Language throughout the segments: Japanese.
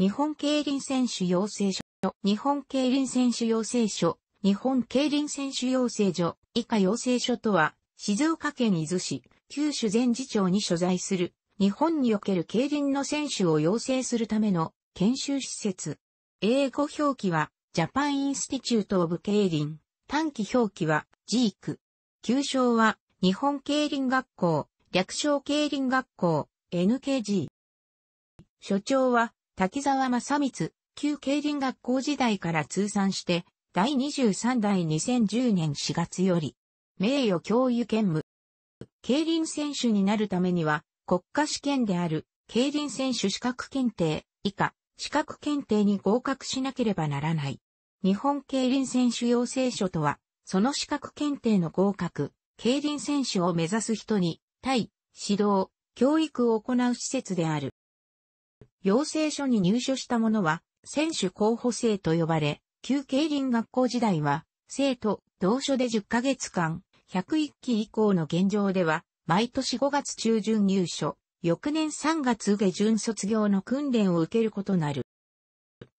日本競輪選手養成所、日本競輪選手養成所、日本競輪選手養成所、以下養成所とは、静岡県伊豆市、九州全次長に所在する、日本における競輪の選手を養成するための研修施設。英語表記は、ジャパンインスティチュートオブ競輪。短期表記は、ジーク。旧称は、日本競輪学校、略称競輪学校、NKG。所長は、滝沢正光、旧競輪学校時代から通算して、第23代2010年4月より、名誉教諭兼務。競輪選手になるためには、国家試験である、競輪選手資格検定、以下、資格検定に合格しなければならない。日本競輪選手養成所とは、その資格検定の合格、競輪選手を目指す人に、対、指導、教育を行う施設である。養成所に入所した者は、選手候補生と呼ばれ、旧競輪学校時代は、生徒、同所で10ヶ月間、101期以降の現状では、毎年5月中旬入所、翌年3月下旬卒業の訓練を受けることなる。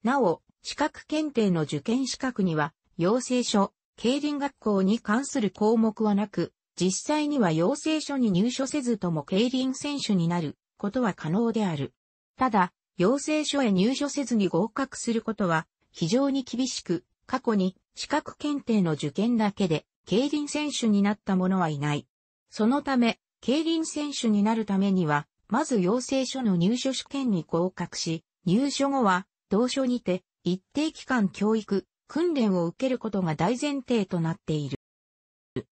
なお、資格検定の受験資格には、養成所、競輪学校に関する項目はなく、実際には養成所に入所せずとも競輪選手になることは可能である。ただ、養成所へ入所せずに合格することは非常に厳しく、過去に資格検定の受験だけで競輪選手になった者はいない。そのため、競輪選手になるためには、まず養成所の入所試験に合格し、入所後は同所にて一定期間教育、訓練を受けることが大前提となっている。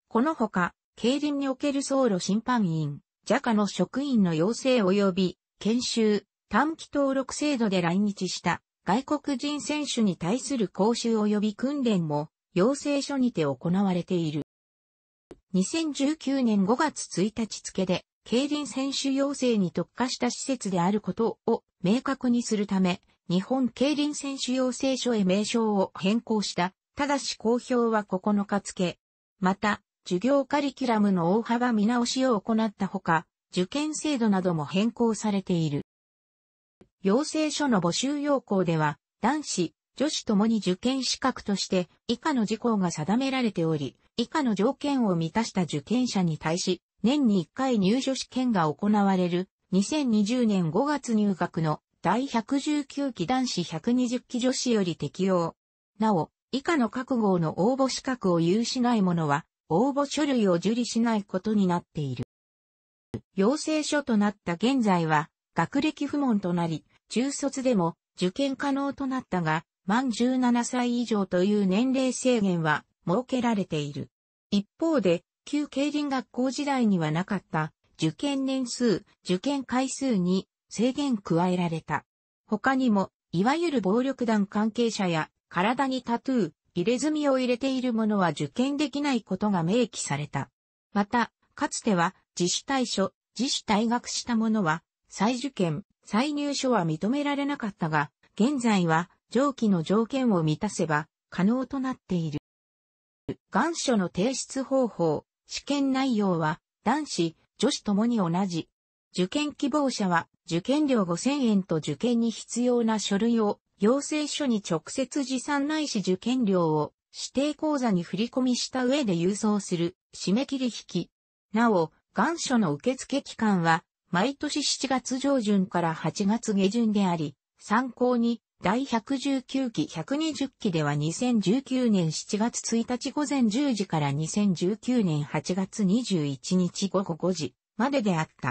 このほか、競輪における走路審判員、j a k a の職員の養成及び研修、短期登録制度で来日した外国人選手に対する講習及び訓練も養成所にて行われている。2019年5月1日付で、競輪選手養成に特化した施設であることを明確にするため、日本競輪選手養成所へ名称を変更した、ただし公表は9日付。また、授業カリキュラムの大幅見直しを行ったほか、受験制度なども変更されている。養成所の募集要項では、男子、女子ともに受験資格として以下の事項が定められており、以下の条件を満たした受験者に対し、年に1回入所試験が行われる2020年5月入学の第119期男子120期女子より適用。なお、以下の各号の応募資格を有しない者は、応募書類を受理しないことになっている。要請書となった現在は、学歴不問となり、中卒でも受験可能となったが、満17歳以上という年齢制限は設けられている。一方で、旧競輪学校時代にはなかった受験年数、受験回数に制限加えられた。他にも、いわゆる暴力団関係者や体にタトゥー、入れ墨を入れている者は受験できないことが明記された。また、かつては自主退所、自主退学した者は再受験、再入所は認められなかったが、現在は上記の条件を満たせば可能となっている。願書の提出方法、試験内容は男子、女子ともに同じ。受験希望者は受験料5000円と受験に必要な書類を要請書に直接持参ないし受験料を指定口座に振り込みした上で郵送する締め切り引き。なお、願書の受付期間は毎年7月上旬から8月下旬であり、参考に、第119期120期では2019年7月1日午前10時から2019年8月21日午後5時までであった。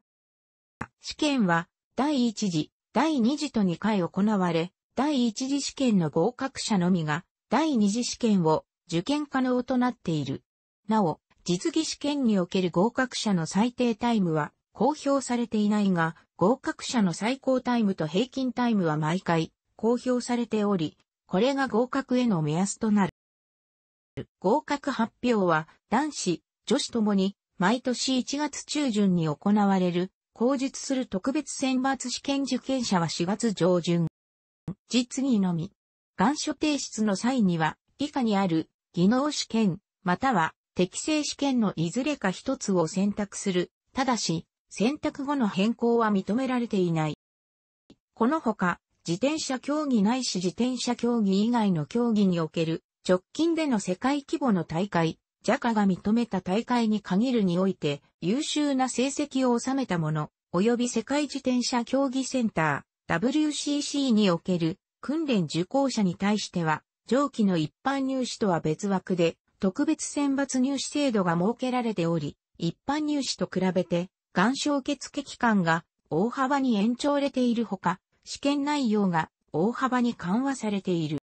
試験は第1次、第2次と2回行われ、第1次試験の合格者のみが第2次試験を受験可能となっている。なお、実技試験における合格者の最低タイムは公表されていないが、合格者の最高タイムと平均タイムは毎回公表されており、これが合格への目安となる。合格発表は男子、女子ともに毎年1月中旬に行われる、公述する特別選抜試験受験者は4月上旬。実技のみ。願書提出の際には、以下にある技能試験、または適正試験のいずれか一つを選択する。ただし、選択後の変更は認められていない。このほか、自転車競技ないし自転車競技以外の競技における直近での世界規模の大会、j a カ a が認めた大会に限るにおいて優秀な成績を収めたもの、及び世界自転車競技センター WCC における訓練受講者に対しては、上記の一般入試とは別枠で特別選抜入試制度が設けられており、一般入試と比べて岩礁受付期間が大幅に延長れているほか、試験内容が大幅に緩和されている。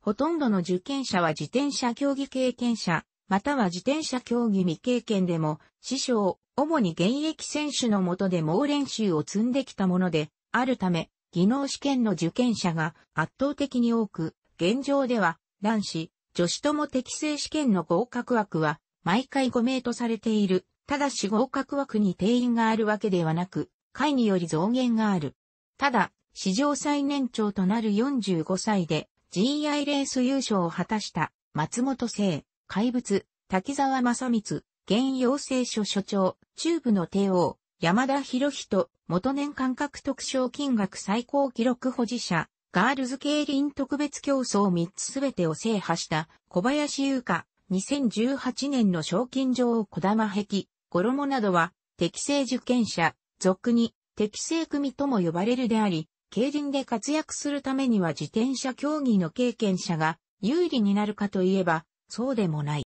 ほとんどの受験者は自転車競技経験者、または自転車競技未経験でも、師匠、主に現役選手のもとで猛練習を積んできたもので、あるため、技能試験の受験者が圧倒的に多く、現状では、男子、女子とも適正試験の合格枠は、毎回5名とされているただし合格枠に定員があるわけではなく、会により増減がある。ただ、史上最年長となる45歳で GI レース優勝を果たした松本聖、怪物、滝沢正光、現養成所所長、中部の帝王、山田博人、元年間獲得賞金額最高記録保持者、ガールズ競輪特別競争3つすべてを制覇した小林優香、2018年の賞金女王小玉壁、衣などは、適正受験者、俗に、適正組とも呼ばれるであり、競輪で活躍するためには自転車競技の経験者が有利になるかといえば、そうでもない。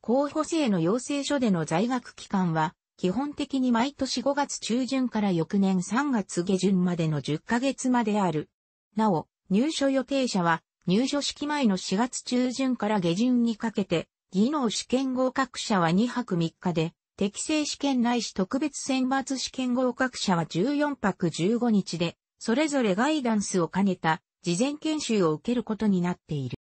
候補生の養成所での在学期間は、基本的に毎年5月中旬から翌年3月下旬までの10ヶ月まである。なお、入所予定者は入所式前の4月中旬から下旬にかけて、技能試験合格者は2泊3日で、適正試験ないし特別選抜試験合格者は14泊15日で、それぞれガイダンスを兼ねた事前研修を受けることになっている。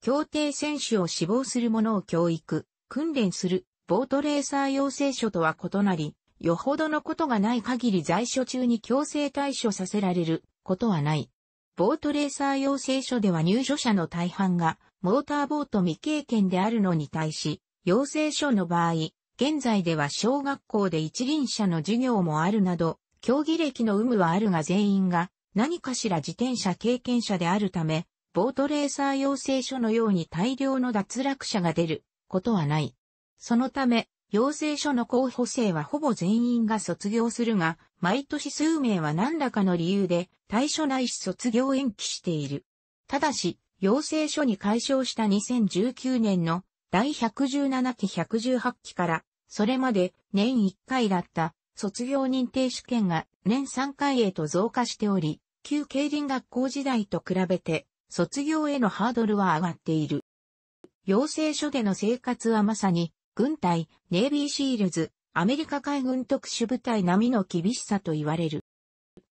協定選手を志望する者を教育、訓練する、ボートレーサー養成所とは異なり、よほどのことがない限り在所中に強制対処させられることはない。ボートレーサー養成所では入所者の大半がモーターボート未経験であるのに対し、養成所の場合、現在では小学校で一輪車の授業もあるなど、競技歴の有無はあるが全員が何かしら自転車経験者であるため、ボートレーサー養成所のように大量の脱落者が出ることはない。そのため、養成所の候補生はほぼ全員が卒業するが、毎年数名は何らかの理由で対処ないし卒業延期している。ただし、養成所に解消した2019年の第117期118期から、それまで年1回だった卒業認定試験が年3回へと増加しており、旧競輪学校時代と比べて卒業へのハードルは上がっている。養成所での生活はまさに軍隊、ネイビーシールズ、アメリカ海軍特殊部隊並みの厳しさと言われる。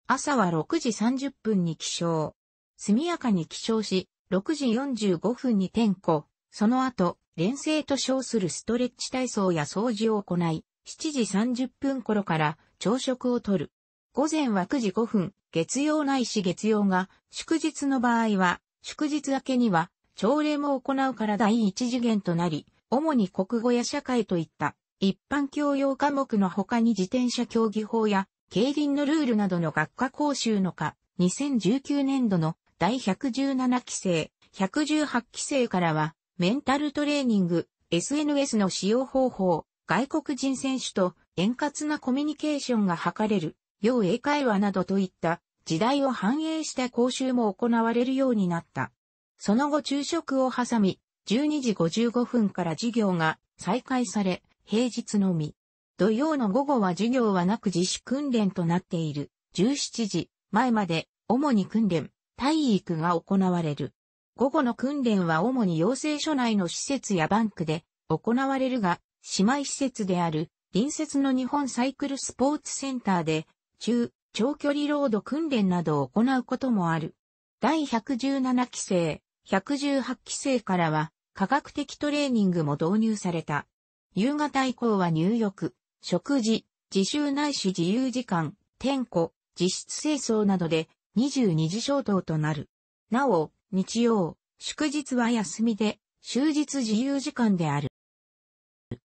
朝は6時30分に起床。速やかに起床し、6時45分に点呼。その後、連成と称するストレッチ体操や掃除を行い、7時30分頃から朝食をとる。午前は9時5分、月曜ないし月曜が、祝日の場合は、祝日明けには、朝礼も行うから第一次元となり、主に国語や社会といった一般教養科目の他に自転車競技法や競輪のルールなどの学科講習のか、2019年度の第117期生、118期生からは、メンタルトレーニング、SNS の使用方法、外国人選手と円滑なコミュニケーションが図れる、要英会話などといった時代を反映した講習も行われるようになった。その後昼食を挟み、12時55分から授業が再開され、平日のみ。土曜の午後は授業はなく自主訓練となっている。17時前まで主に訓練、体育が行われる。午後の訓練は主に養成所内の施設やバンクで行われるが、姉妹施設である隣接の日本サイクルスポーツセンターで、中、長距離ロード訓練などを行うこともある。第117期生、118期生からは、科学的トレーニングも導入された。夕方以降は入浴、食事、自習ないし自由時間、点呼、実質清掃などで22時消灯となる。なお、日曜、祝日は休みで、終日自由時間である。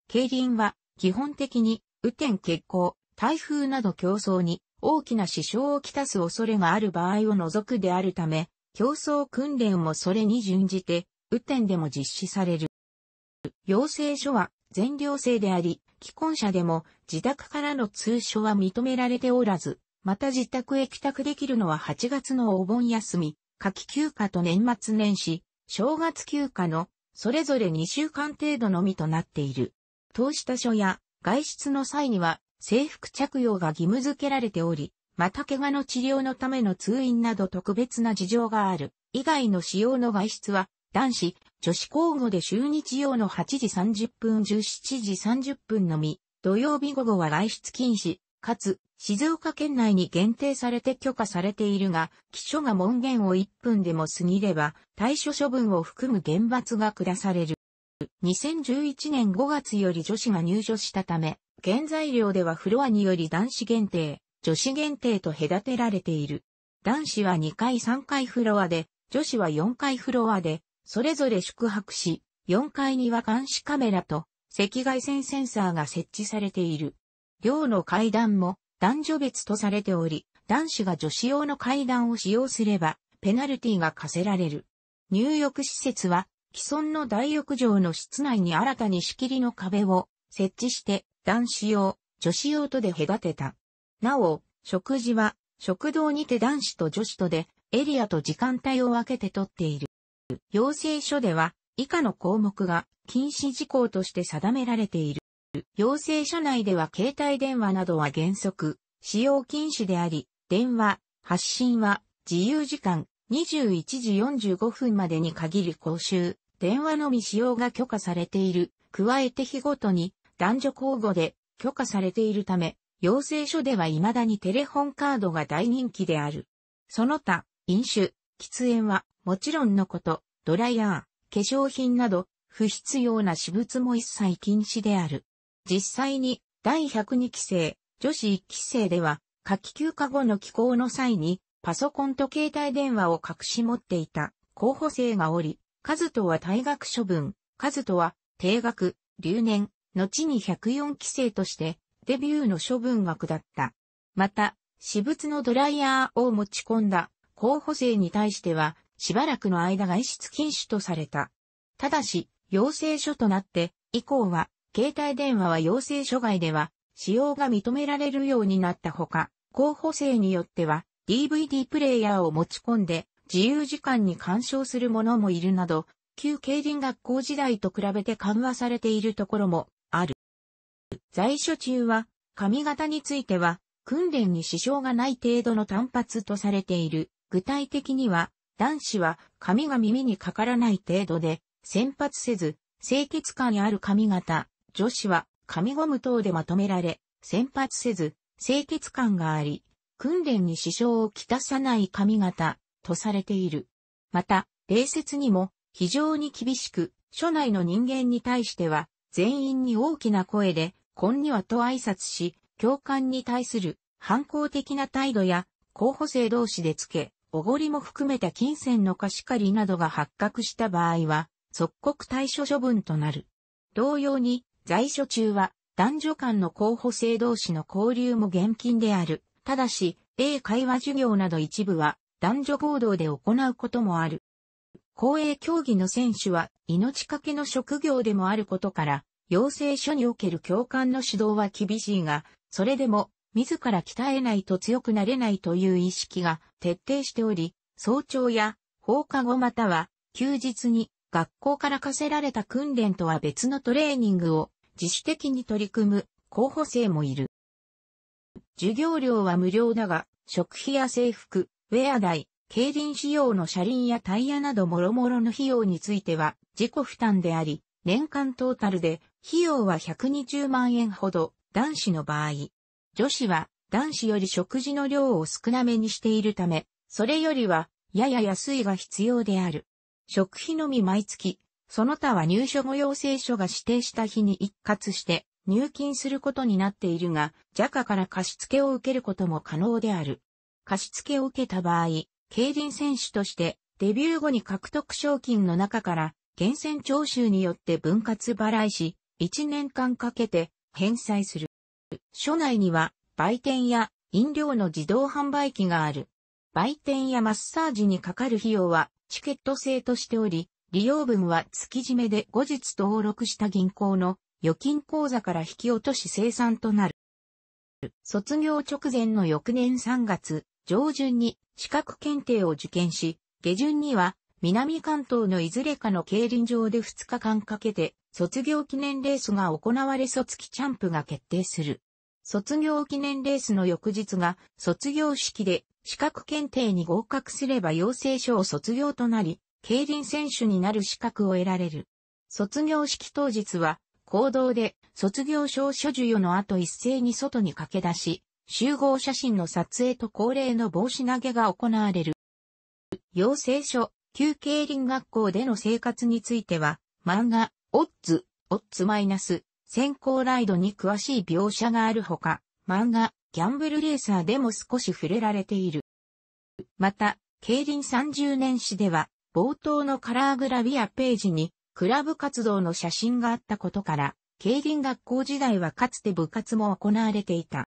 競輪は基本的に雨天欠航、台風など競争に大きな支障をきたす恐れがある場合を除くであるため、競争訓練もそれに準じて雨天でも実施される。要請書は全寮制であり、既婚者でも自宅からの通所は認められておらず、また自宅へ帰宅できるのは8月のお盆休み、夏季休暇と年末年始、正月休暇のそれぞれ2週間程度のみとなっている。当した書や外出の際には制服着用が義務付けられており、また怪我の治療のための通院など特別な事情がある。以外の使用の外出は男子、女子交互で週日曜の8時30分17時30分のみ、土曜日午後は外出禁止、かつ、静岡県内に限定されて許可されているが、秘書が門限を1分でも過ぎれば、対処処分を含む厳罰が下される。2011年5月より女子が入所したため、原材料ではフロアにより男子限定、女子限定と隔てられている。男子は2回3回フロアで、女子は4回フロアで、それぞれ宿泊し、4階には監視カメラと赤外線センサーが設置されている。寮の階段も男女別とされており、男子が女子用の階段を使用すれば、ペナルティが課せられる。入浴施設は、既存の大浴場の室内に新たに仕切りの壁を設置して、男子用、女子用とで隔てた。なお、食事は、食堂にて男子と女子とで、エリアと時間帯を分けてとっている。要請書では、以下の項目が禁止事項として定められている。要請書内では携帯電話などは原則、使用禁止であり、電話、発信は自由時間21時45分までに限り講習、電話のみ使用が許可されている。加えて日ごとに男女交互で許可されているため、要請書では未だにテレホンカードが大人気である。その他、飲酒、喫煙はもちろんのこと、ドライヤー、化粧品など、不必要な私物も一切禁止である。実際に、第102期生、女子1期生では、夏季休暇後の帰校の際に、パソコンと携帯電話を隠し持っていた候補生がおり、数とは退学処分、数とは定額、留年、後に104期生としてデビューの処分が下った。また、私物のドライヤーを持ち込んだ候補生に対してはしばらくの間外出禁止とされた。ただし、要請書となって、以降は、携帯電話は要請書外では、使用が認められるようになったほか、候補生によっては、DVD プレイヤーを持ち込んで、自由時間に干渉する者もいるなど、旧競輪学校時代と比べて緩和されているところもある。在所中は、髪型については、訓練に支障がない程度の単発とされている。具体的には、男子は髪が耳にかからない程度で、先発せず、清潔感ある髪型。女子は髪ゴム等でまとめられ、先発せず、清潔感があり、訓練に支障をきたさない髪型とされている。また、礼節にも非常に厳しく、署内の人間に対しては、全員に大きな声で、こんにはと挨拶し、教官に対する反抗的な態度や、候補生同士でつけ、おごりも含めた金銭の貸し借りなどが発覚した場合は、即刻対処処分となる。同様に、在所中は、男女間の候補生同士の交流も厳禁である。ただし、英会話授業など一部は、男女合同で行うこともある。公営競技の選手は、命かけの職業でもあることから、養成所における教官の指導は厳しいが、それでも、自ら鍛えないと強くなれないという意識が徹底しており、早朝や放課後または休日に学校から課せられた訓練とは別のトレーニングを自主的に取り組む候補生もいる。授業料は無料だが、食費や制服、ウェア代、競輪仕様の車輪やタイヤなど諸々の費用については自己負担であり、年間トータルで費用は120万円ほど、男子の場合、女子は男子より食事の量を少なめにしているため、それよりはやや安いが必要である。食費のみ毎月、その他は入所後要請書が指定した日に一括して入金することになっているが、JACA から貸付を受けることも可能である。貸付を受けた場合、競輪選手としてデビュー後に獲得賞金の中から源泉徴収によって分割払いし、1年間かけて返済する。署内には売店や飲料の自動販売機がある。売店やマッサージにかかる費用はチケット制としており、利用分は月締めで後日登録した銀行の預金口座から引き落とし生産となる。卒業直前の翌年3月上旬に資格検定を受験し、下旬には南関東のいずれかの競輪場で2日間かけて、卒業記念レースが行われ卒期チャンプが決定する。卒業記念レースの翌日が卒業式で資格検定に合格すれば養成所を卒業となり、競輪選手になる資格を得られる。卒業式当日は、行動で卒業証書授与の後一斉に外に駆け出し、集合写真の撮影と恒例の帽子投げが行われる。養成所旧競輪学校での生活については、漫画、オッズ、オッズマイナス、先行ライドに詳しい描写があるほか、漫画、ギャンブルレーサーでも少し触れられている。また、競輪30年史では、冒頭のカラーグラビアページに、クラブ活動の写真があったことから、競輪学校時代はかつて部活も行われていた。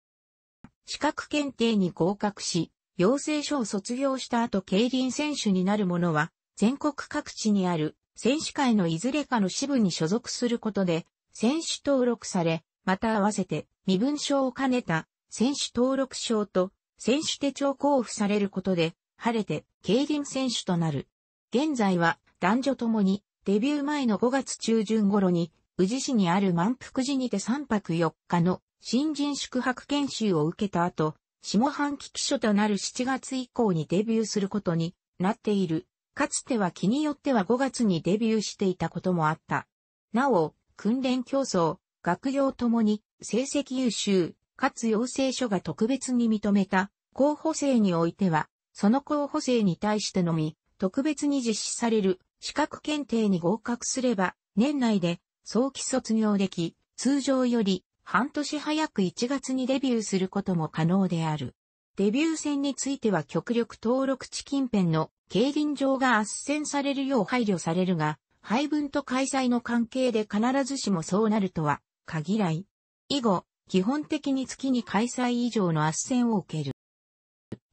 資格検定に合格し、養成所を卒業した後競輪選手になる者は、全国各地にある選手会のいずれかの支部に所属することで、選手登録され、また合わせて身分証を兼ねた選手登録証と選手手帳交付されることで、晴れて競輪選手となる。現在は男女ともにデビュー前の5月中旬頃に宇治市にある満腹寺にて3泊4日の新人宿泊研修を受けた後、下半期期初となる7月以降にデビューすることになっているかつては気によっては5月にデビューしていたこともあった。なお、訓練競争、学業ともに成績優秀、かつ養成所が特別に認めた候補生においては、その候補生に対してのみ、特別に実施される資格検定に合格すれば、年内で早期卒業でき、通常より半年早く1月にデビューすることも可能である。デビュー戦については極力登録地近辺の競輪場が圧戦されるよう配慮されるが、配分と開催の関係で必ずしもそうなるとは限らい。以後、基本的に月に開催以上の圧戦を受ける。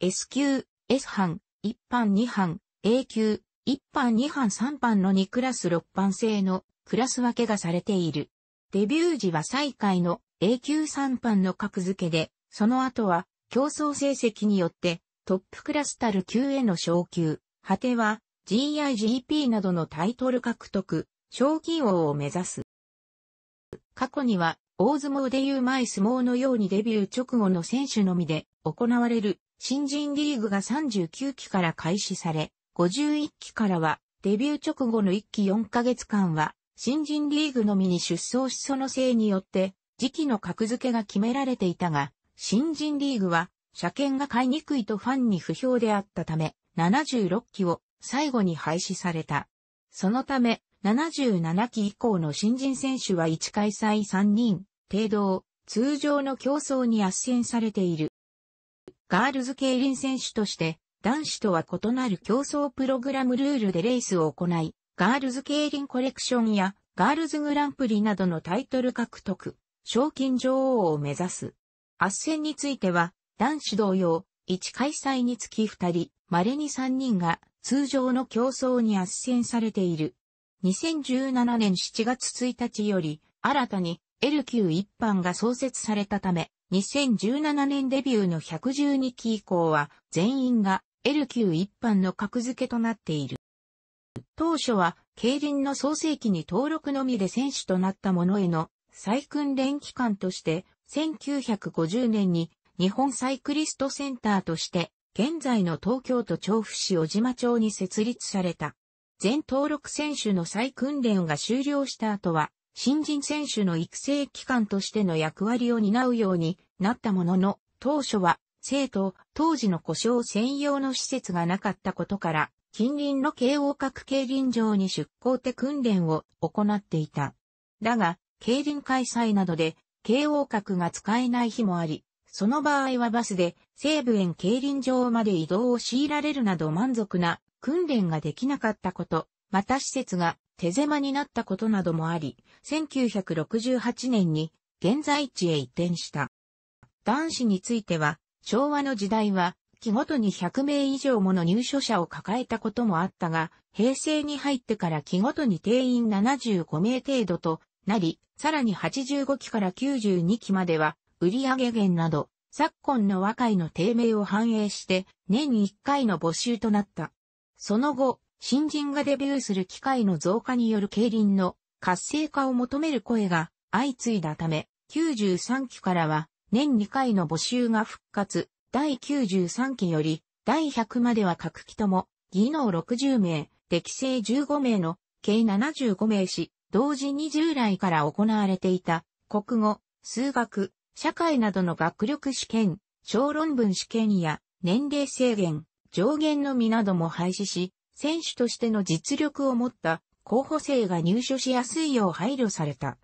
S 級、S 班、一班二班、A 級、一班二班三班の2クラス6班制のクラス分けがされている。デビュー時は最下位の A 級3班の格付けで、その後は競争成績によってトップクラスたる級への昇級、果ては GIGP などのタイトル獲得、賞金王を目指す。過去には、大相撲でいう前相撲のようにデビュー直後の選手のみで行われる新人リーグが39期から開始され、51期からはデビュー直後の1期4ヶ月間は新人リーグのみに出走しそのせいによって時期の格付けが決められていたが、新人リーグは車検が買いにくいとファンに不評であったため、76機を最後に廃止された。そのため、77期以降の新人選手は1開催3人、程度通常の競争に圧旋されている。ガールズ競輪選手として、男子とは異なる競争プログラムルールでレースを行い、ガールズ競輪コレクションやガールズグランプリなどのタイトル獲得、賞金女王を目指す。圧旋については、男子同様、1開催につき2人、稀に3人が通常の競争に圧戦されている。2017年7月1日より、新たに L 級一般が創設されたため、2017年デビューの112期以降は、全員が L 級一般の格付けとなっている。当初は、競輪の創世期に登録のみで選手となった者への再訓練期間として、1950年に日本サイクリストセンターとして、現在の東京都調布市小島町に設立された。全登録選手の再訓練が終了した後は、新人選手の育成機関としての役割を担うようになったものの、当初は、生徒、当時の故障専用の施設がなかったことから、近隣の慶応各競輪場に出向て訓練を行っていた。だが、競輪開催などで、慶応閣が使えない日もあり、その場合はバスで西部園競輪場まで移動を強いられるなど満足な訓練ができなかったこと、また施設が手狭になったことなどもあり、1968年に現在地へ移転した。男子については、昭和の時代は、木ごとに100名以上もの入所者を抱えたこともあったが、平成に入ってから木ごとに定員75名程度となり、さらに85期から92期までは、売上減など、昨今の和解の低迷を反映して、年1回の募集となった。その後、新人がデビューする機会の増加による競輪の活性化を求める声が相次いだため、93期からは年2回の募集が復活、第93期より第100までは各期とも、技能60名、適正15名の計75名し、同時に従来から行われていた国語、数学、社会などの学力試験、小論文試験や年齢制限、上限のみなども廃止し、選手としての実力を持った候補生が入所しやすいよう配慮された。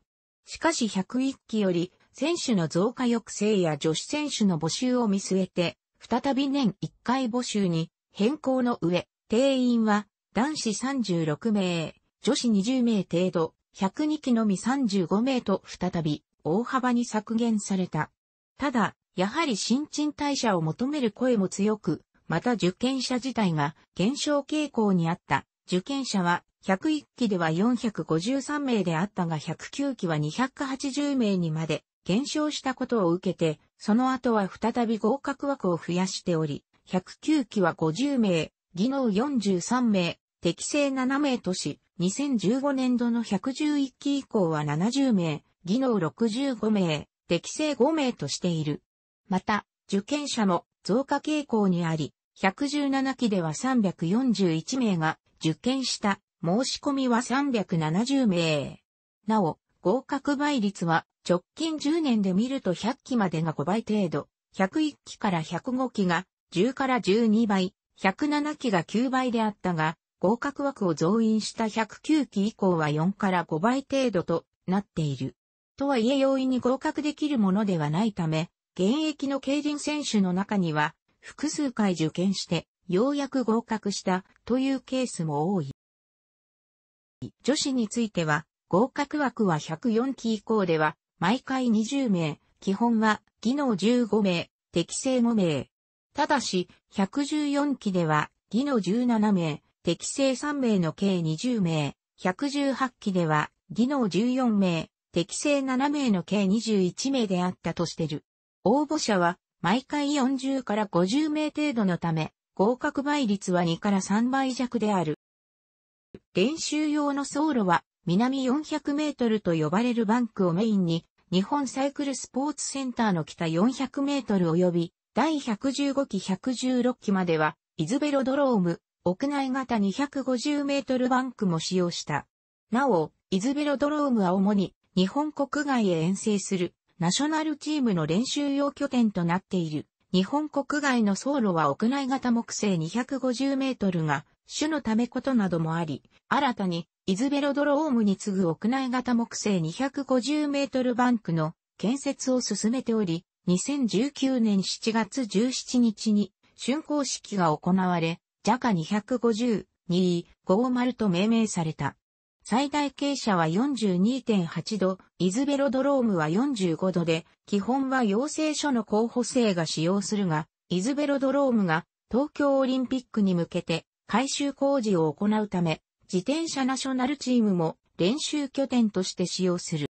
しかし101期より選手の増加抑制や女子選手の募集を見据えて、再び年1回募集に変更の上、定員は男子36名、女子20名程度、102期のみ35名と再び大幅に削減された。ただ、やはり新陳代謝を求める声も強く、また受験者自体が減少傾向にあった。受験者は101期では453名であったが109期は280名にまで減少したことを受けて、その後は再び合格枠を増やしており、109期は50名、技能43名、適正7名とし、2015年度の111期以降は70名、技能65名、適正5名としている。また、受験者も増加傾向にあり、117期では341名が受験した申し込みは370名。なお、合格倍率は直近10年で見ると100期までが5倍程度、101期から105期が10から12倍、107期が9倍であったが、合格枠を増員した109期以降は4から5倍程度となっている。とはいえ容易に合格できるものではないため、現役の競輪選手の中には、複数回受験して、ようやく合格したというケースも多い。女子については、合格枠は104期以降では、毎回20名、基本は技能15名、適正5名。ただし、114期では、技能17名、適正3名の計20名、118期では、技能14名、適正7名の計21名であったとしてる。応募者は毎回40から50名程度のため、合格倍率は2から3倍弱である。練習用の走路は南400メートルと呼ばれるバンクをメインに、日本サイクルスポーツセンターの北400メートル及び、第115期116期までは、イズベロドローム、屋内型250メートルバンクも使用した。なお、イズベロドロームは主に日本国外へ遠征するナショナルチームの練習用拠点となっている。日本国外の走路は屋内型木製250メートルが種のためことなどもあり、新たにイズベロドロームに次ぐ屋内型木製250メートルバンクの建設を進めており、2019年7月17日に竣工式が行われ、j a カ a 2 5 0 2 5 0と命名された。最大傾斜は42.8度、イズベロドロームは45度で、基本は養成所の候補生が使用するが、イズベロドロームが東京オリンピックに向けて改修工事を行うため、自転車ナショナルチームも練習拠点として使用する。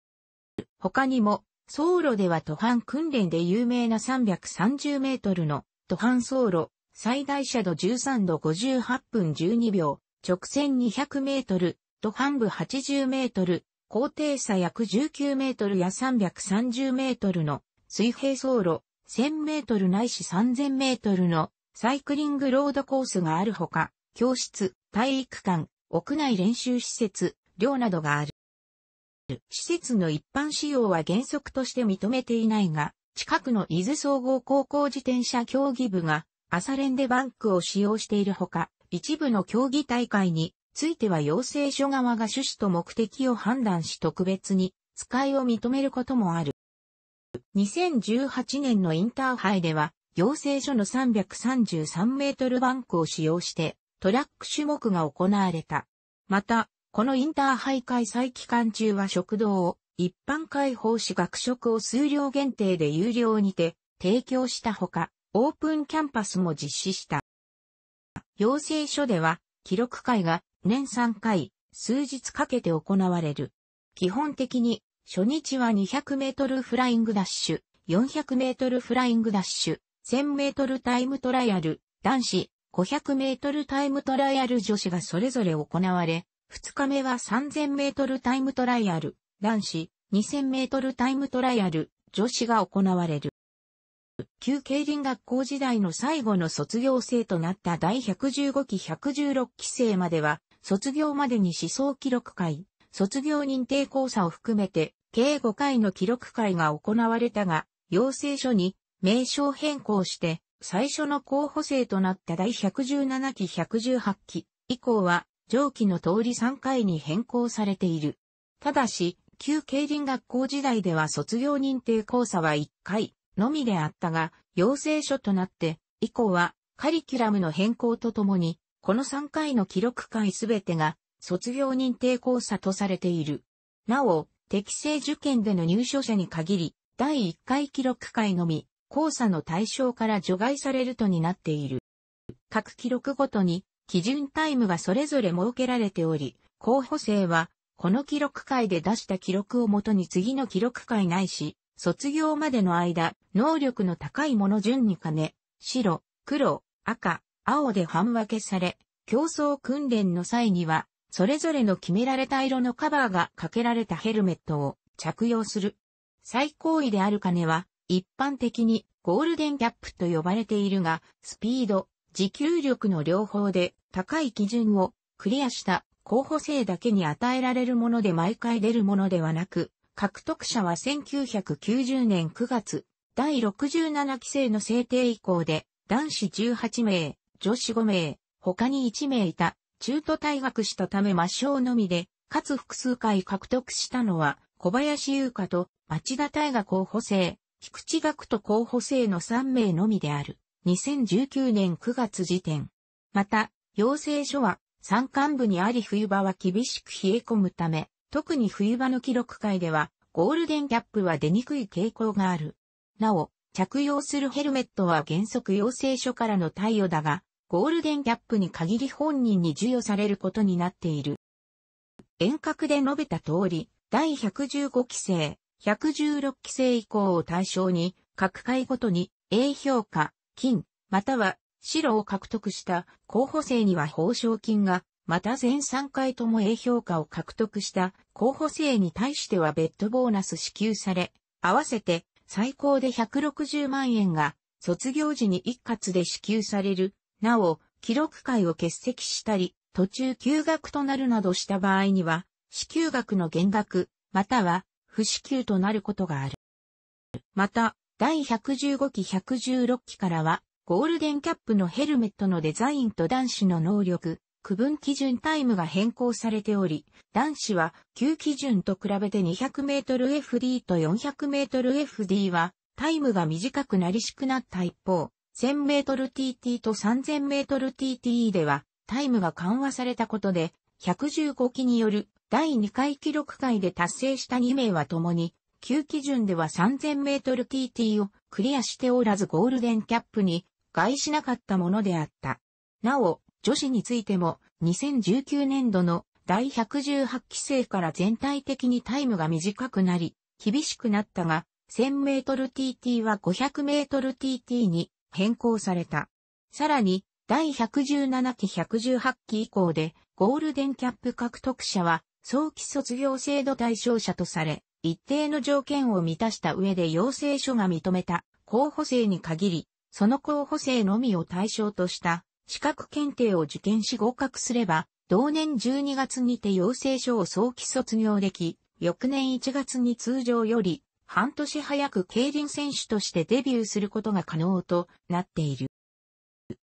他にも、走路では途半訓練で有名な330メートルの途半走路、最大斜度13度58分12秒、直線200メートル、土半部80メートル、高低差約19メートルや330メートルの水平走路、1000メートルないし3000メートルのサイクリングロードコースがあるほか、教室、体育館、屋内練習施設、寮などがある。施設の一般使用は原則として認めていないが、近くの伊豆総合高校自転車競技部が朝練でバンクを使用しているほか、一部の競技大会については要請書側が趣旨と目的を判断し特別に使いを認めることもある。2018年のインターハイでは、行政書の333メートルバンクを使用して、トラック種目が行われた。また、このインターハイ開催期間中は食堂を一般開放し学食を数量限定で有料にて提供したほか、オープンキャンパスも実施した。要請書では、記録会が年3回、数日かけて行われる。基本的に、初日は200メートルフライングダッシュ、400メートルフライングダッシュ、1000メートルタイムトライアル、男子、500メートルタイムトライアル女子がそれぞれ行われ、2日目は3000メートルタイムトライアル、男子、2000メートルタイムトライアル、女子が行われる。旧競輪学校時代の最後の卒業生となった第115期116期生までは、卒業までに思想記録会、卒業認定講座を含めて、計5回の記録会が行われたが、要請書に名称変更して、最初の候補生となった第117期118期以降は、上記の通り3回に変更されている。ただし、旧競輪学校時代では卒業認定講座は1回のみであったが、要請書となって、以降はカリキュラムの変更とともに、この3回の記録会すべてが卒業認定講座とされている。なお、適正受験での入所者に限り、第1回記録会のみ、講座の対象から除外されるとになっている。各記録ごとに基準タイムがそれぞれ設けられており、候補生は、この記録会で出した記録をもとに次の記録会ないし、卒業までの間、能力の高いもの順に兼ね、白、黒、赤、青で半分けされ、競争訓練の際には、それぞれの決められた色のカバーがかけられたヘルメットを着用する。最高位である金は、一般的にゴールデンキャップと呼ばれているが、スピード、持久力の両方で高い基準をクリアした候補生だけに与えられるもので毎回出るものではなく、獲得者は1990年9月、第67期生の制定以降で、男子18名、女子5名、他に1名いた、中途退学したため抹消のみで、かつ複数回獲得したのは、小林優香と町田大河候補生、菊池学徒候補生の3名のみである。2019年9月時点。また、要請書は、山間部にあり冬場は厳しく冷え込むため、特に冬場の記録会では、ゴールデンキャップは出にくい傾向がある。なお、着用するヘルメットは原則要請書からの対応だが、ゴールデンキャップに限り本人に授与されることになっている。遠隔で述べた通り、第115期生、116期生以降を対象に、各回ごとに A 評価、金、または白を獲得した候補生には報奨金が、また全3回とも A 評価を獲得した候補生に対しては別途ボーナス支給され、合わせて最高で160万円が卒業時に一括で支給されるなお、記録会を欠席したり、途中休学となるなどした場合には、支給額の減額、または不支給となることがある。また、第115期116期からは、ゴールデンキャップのヘルメットのデザインと男子の能力、区分基準タイムが変更されており、男子は旧基準と比べて 200mFD と 400mFD はタイムが短くなりしくなった一方、1000m TT と 3000m TTE ではタイムが緩和されたことで、115期による第2回記録会で達成した2名は共に、旧基準では 3000mTT をクリアしておらずゴールデンキャップに外しなかったものであった。なお、女子についても2019年度の第118期生から全体的にタイムが短くなり、厳しくなったが、1000mTT は 500mTT に変更された。さらに、第117期118期以降で、ゴールデンキャップ獲得者は、早期卒業制度対象者とされ、一定の条件を満たした上で要請書が認めた候補生に限り、その候補生のみを対象とした資格検定を受験し合格すれば、同年12月にて要請書を早期卒業でき、翌年1月に通常より半年早く競輪選手としてデビューすることが可能となっている。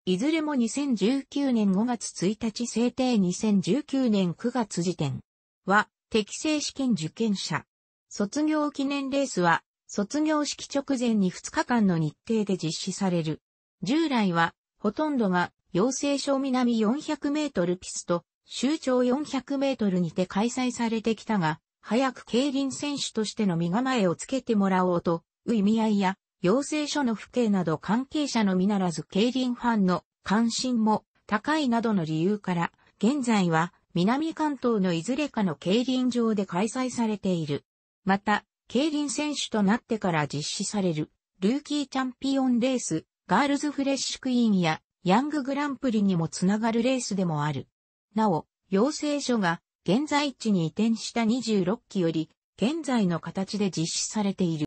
いずれも2019年5月1日制定2019年9月時点は適正試験受験者。卒業記念レースは卒業式直前に2日間の日程で実施される。従来はほとんどが陽性症南400メートルピスト、周長400メートルにて開催されてきたが、早く競輪選手としての身構えをつけてもらおうと、意味合いや、養成所の父兄など関係者のみならず競輪ファンの関心も高いなどの理由から、現在は南関東のいずれかの競輪場で開催されている。また、競輪選手となってから実施される、ルーキーチャンピオンレース、ガールズフレッシュクイーンや、ヤンググランプリにもつながるレースでもある。なお、養成所が現在地に移転した26期より、現在の形で実施されている。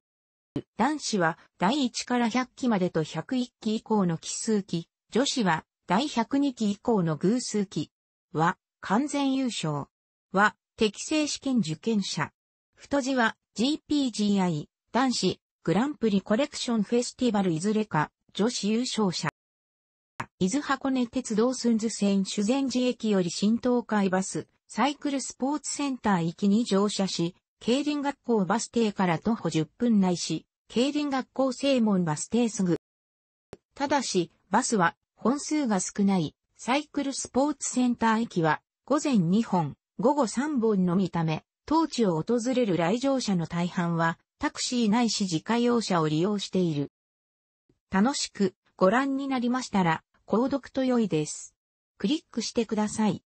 男子は第1から100期までと101期以降の奇数期、女子は第102期以降の偶数期は完全優勝は適正試験受験者。太字は GPGI 男子グランプリコレクションフェスティバルいずれか女子優勝者。伊豆箱根鉄道寸図線修善寺駅より新東海バスサイクルスポーツセンター行きに乗車し、競輪学校バス停から徒歩10分内し、競輪学校正門バス停すぐ。ただし、バスは本数が少ないサイクルスポーツセンター行きは午前2本、午後3本のみため、当地を訪れる来場者の大半はタクシーないし自家用車を利用している。楽しくご覧になりましたら、購読と良いです。クリックしてください。